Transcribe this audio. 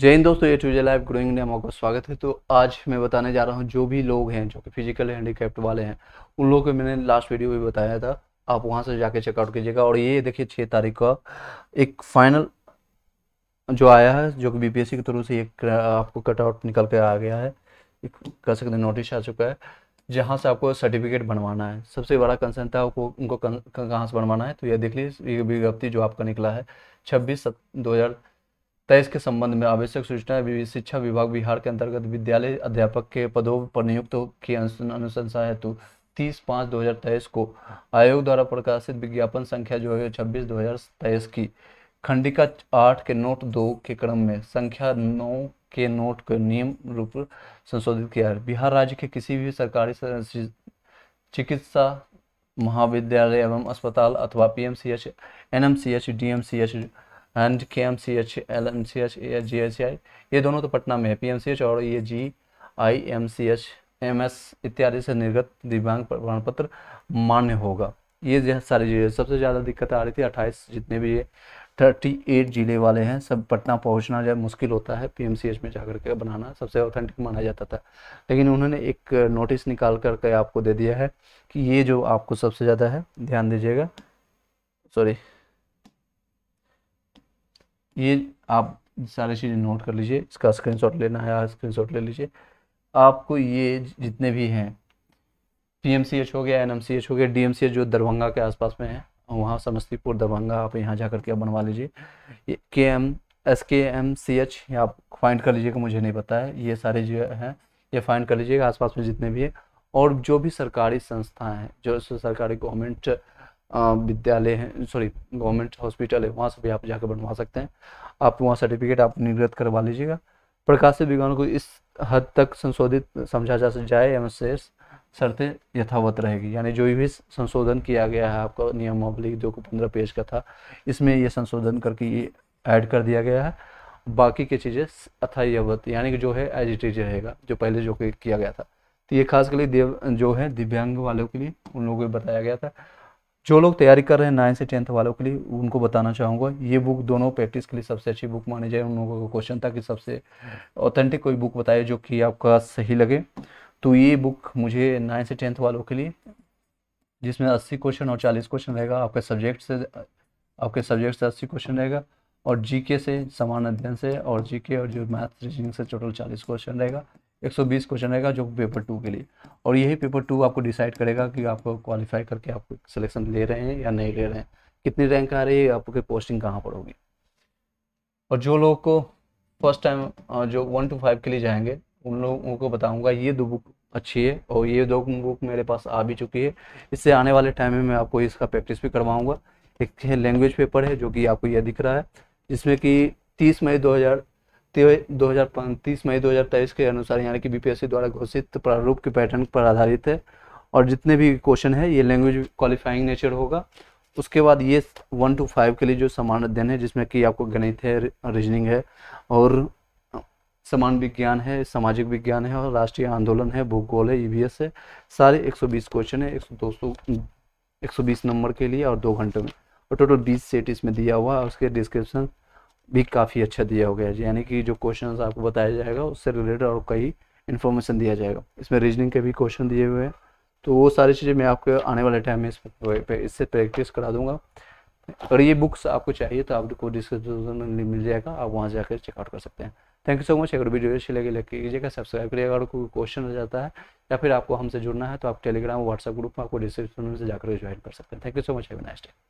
जय हिंद दोस्तों ये ट्यूजर लाइव ग्रोइंग ने में आपका स्वागत है तो आज मैं बताने जा रहा हूँ जो भी लोग हैं जो कि फिजिकल हैंडीकैप्ट वाले हैं उन लोगों को मैंने लास्ट वीडियो भी बताया था आप वहाँ से जाके चेकआउट कीजिएगा और ये देखिए छः तारीख का एक फाइनल जो आया है जो कि बीपीएससी के थ्रू से एक आपको कटआउट निकल कर आ गया है एक कह सकते हैं नोटिस आ चुका है जहाँ से आपको सर्टिफिकेट बनवाना है सबसे बड़ा कंसर्न था आपको उनको कहाँ से बनवाना है तो ये देख लीजिए ये विज्ञप्ति जो आपका निकला है छब्बीस दो हज़ार तेईस के संबंध में आवश्यक सूचना शिक्षा विभाग बिहार के अंतर्गत विद्यालय अध्यापक के पदों पर नियुक्त की अनुशंसा हेतु तीस पाँच दो हजार तेईस को आयोग द्वारा प्रकाशित विज्ञापन संख्या जो है छब्बीस दो हजार तेईस की खंडिका आठ के नोट दो के क्रम में संख्या नौ के नोट को नियम रूप संशोधित किया है बिहार राज्य के किसी भी सरकारी चिकित्सा महाविद्यालय एवं अस्पताल अथवा PMCH NMCH DMCH and K M C H L M C H A G S C I ये दोनों तो पटना में है पी एम सी एच और ये G I M C H M S इत्यादि से निर्गत दिव्यांग प्रमाण पत्र मान्य होगा ये सारी जी सबसे ज़्यादा दिक्कत आ रही थी अट्ठाईस जितने भी ये थर्टी एट ज़िले वाले हैं सब पटना पहुंचना जब मुश्किल होता है पीएमसीएच में जाकर के बनाना सबसे ऑथेंटिक माना जाता था लेकिन उन्होंने एक नोटिस निकाल करके आपको दे दिया है कि ये जो आपको सबसे ज़्यादा है ध्यान दीजिएगा सॉरी ये आप सारी चीज़ें नोट कर लीजिए इसका स्क्रीनशॉट लेना है स्क्रीनशॉट ले लीजिए आपको ये जितने भी हैं पीएमसीएच हो गया एनएमसीएच हो गया डीएमसीएच जो दरभंगा के आसपास में है वहाँ समस्तीपुर दरभंगा आप यहाँ जा करके आप बनवा लीजिए ये K M S K M C H ये आप फाइंड कर लीजिएगा मुझे नहीं पता है ये सारे जो हैं ये फाइंड कर लीजिएगा आसपास में जितने भी है और जो भी सरकारी संस्थाएँ हैं जो सरकारी गवर्नमेंट विद्यालय है सॉरी गवर्नमेंट हॉस्पिटल है वहाँ से भी आप जाकर बनवा सकते हैं आप वहाँ सर्टिफिकेट आप निर्गत करवा लीजिएगा प्रकाशित विज्ञान को इस हद तक संशोधित समझा जा जाए एवं शेष शर्तें यथावत रहेगी यानी जो भी संशोधन किया गया है आपका नियमावली जो कि पंद्रह पेज का था इसमें ये संशोधन करके ये ऐड कर दिया गया है बाकी की चीज़ें अथायवत यानी कि जो है एज इट इज रहेगा जो पहले जो किया गया था तो ये खास कर लिए जो है दिव्यांग वालों के लिए उन लोगों को बताया गया था जो लोग तैयारी कर रहे हैं नाइन्थ से टेंथ वालों के लिए उनको बताना चाहूँगा ये बुक दोनों प्रैक्टिस के लिए सबसे अच्छी बुक मानी जाए उन लोगों का क्वेश्चन था कि सबसे ऑथेंटिक कोई बुक बताए जो कि आपका सही लगे तो ये बुक मुझे नाइन्थ से टेंथ वालों के लिए जिसमें अस्सी क्वेश्चन और चालीस क्वेश्चन रहेगा आपके सब्जेक्ट से आपके सब्जेक्ट से अस्सी क्वेश्चन रहेगा और जीके से समान अध्ययन से और जीके और जो मैथ रीजनिंग से टोटल चालीस क्वेश्चन रहेगा 120 क्वेश्चन रहेगा जो पेपर टू के लिए और यही पेपर टू आपको डिसाइड करेगा कि आप क्वालिफाई करके आप सिलेक्शन ले रहे हैं या नहीं ले रहे हैं कितनी रैंक आ रही है आपकी पोस्टिंग कहाँ पर होगी और जो लोग को फर्स्ट टाइम जो वन टू फाइव के लिए जाएंगे उन लोगों को बताऊँगा ये दो बुक अच्छी है और ये दो बुक मेरे पास आ भी चुकी है इससे आने वाले टाइम में मैं आपको इसका प्रैक्टिस भी करवाऊँगा एक लैंग्वेज पेपर है जो कि आपको यह दिख रहा है जिसमें कि तीस मई हज़ार दो हजार पैंतीस मई 2023 के अनुसार यानी कि बीपीएससी द्वारा घोषित प्रारूप के पैटर्न पर आधारित है और जितने भी क्वेश्चन है ये लैंग्वेज क्वालिफाइंग नेचर होगा उसके बाद ये वन टू फाइव के लिए जो समान अध्ययन है जिसमें कि आपको गणित है रीजनिंग है और समान विज्ञान है सामाजिक विज्ञान है और राष्ट्रीय आंदोलन है भूगोल है ई e है सारे एक क्वेश्चन है एक सौ दो नंबर के लिए और दो घंटे में और टोटल बीस सेट इसमें दिया हुआ है उसके डिस्क्रिप्शन भी काफ़ी अच्छा दिया हो गया है यानी कि जो क्वेश्चन आपको बताया जाएगा उससे रिलेटेड और कई इन्फॉर्मेशन दिया जाएगा इसमें रीजनिंग के भी क्वेश्चन दिए हुए हैं तो वो सारी चीज़ें मैं आपको आने वाले टाइम में इस पर इससे प्रैक्टिस करा दूंगा अगर ये बुक्स आपको चाहिए तो आपको डिस्क्रिप्शन में मिल जाएगा आप वहाँ जाकर चेकआउट कर सकते हैं थैंक यू सो मच अगर वीडियो अच्छी लगे लग कीजिएगा सब्सक्राइब करिएगा अगर कोई क्वेश्चन हो जाता है या फिर आपको हमसे जुड़ना है तो आप टेलीग्राम व्हाट्सअप ग्रुप में आपको डिस्क्रिप्शन में से जाकर ज्वाइन कर सकते हैं thank you so much have nicest day